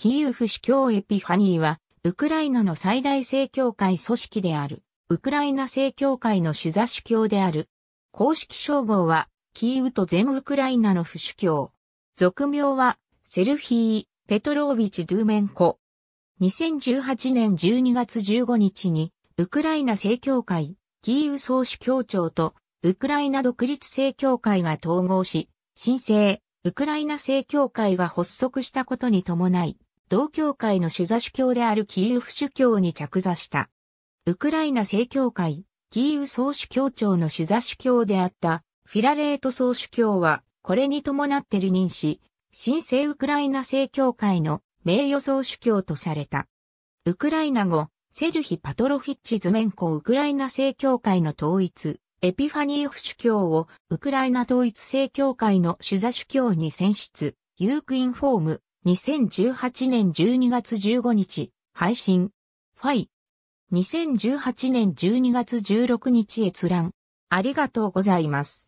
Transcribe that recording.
キーウフ主教エピファニーは、ウクライナの最大正教会組織である、ウクライナ正教会の主座主教である。公式称号は、キーウと全ウクライナの副主教。俗名は、セルヒー・ペトロービチ・ドゥーメンコ。2018年12月15日に、ウクライナ正教会、キーウ総主教庁と、ウクライナ独立正教会が統合し、新生、ウクライナ正教会が発足したことに伴い、同教会の主座主教であるキーウ主教に着座した。ウクライナ正教会、キーウ総主教長の主座主教であったフィラレート総主教は、これに伴って離任し、新生ウクライナ正教会の名誉総主教とされた。ウクライナ語、セルヒ・パトロフィッチ・ズメンコウクライナ正教会の統一、エピファニーフ主教をウクライナ統一正教会の主座主教に選出、ユークインフォーム、2018年12月15日、配信。ファイ。2018年12月16日閲覧。ありがとうございます。